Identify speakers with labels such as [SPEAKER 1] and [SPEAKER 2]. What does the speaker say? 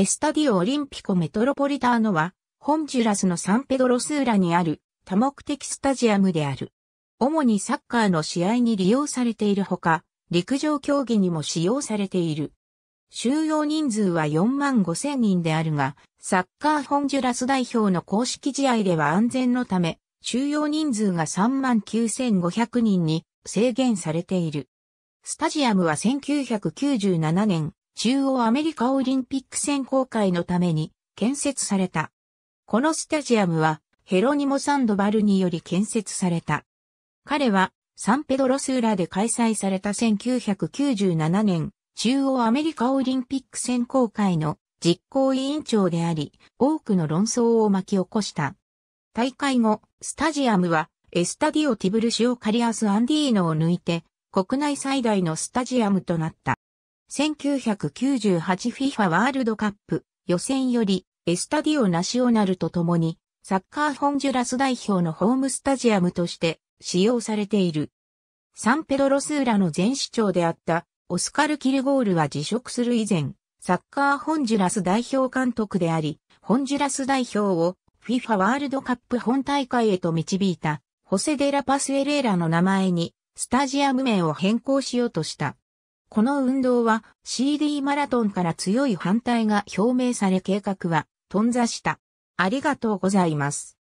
[SPEAKER 1] エスタディオ・オリンピコ・メトロポリターノは、ホンジュラスのサンペドロスーラにある多目的スタジアムである。主にサッカーの試合に利用されているほか、陸上競技にも使用されている。収容人数は4万5千人であるが、サッカーホンジュラス代表の公式試合では安全のため、収容人数が3万9500人に制限されている。スタジアムは1997年、中央アメリカオリンピック選考会のために建設された。このスタジアムはヘロニモ・サンドバルにより建設された。彼はサンペドロスーラで開催された1997年中央アメリカオリンピック選考会の実行委員長であり、多くの論争を巻き起こした。大会後、スタジアムはエスタディオ・ティブルシオ・カリアス・アンディーノを抜いて国内最大のスタジアムとなった。1998FIFA ワールドカップ予選よりエスタディオナシオナルと共にサッカーホンジュラス代表のホームスタジアムとして使用されている。サンペドロスーラの前市長であったオスカル・キルゴールは辞職する以前、サッカーホンジュラス代表監督であり、ホンジュラス代表を FIFA ワールドカップ本大会へと導いたホセデラ・パスエレーラの名前にスタジアム名を変更しようとした。この運動は CD マラトンから強い反対が表明され計画は頓挫した。ありがとうございます。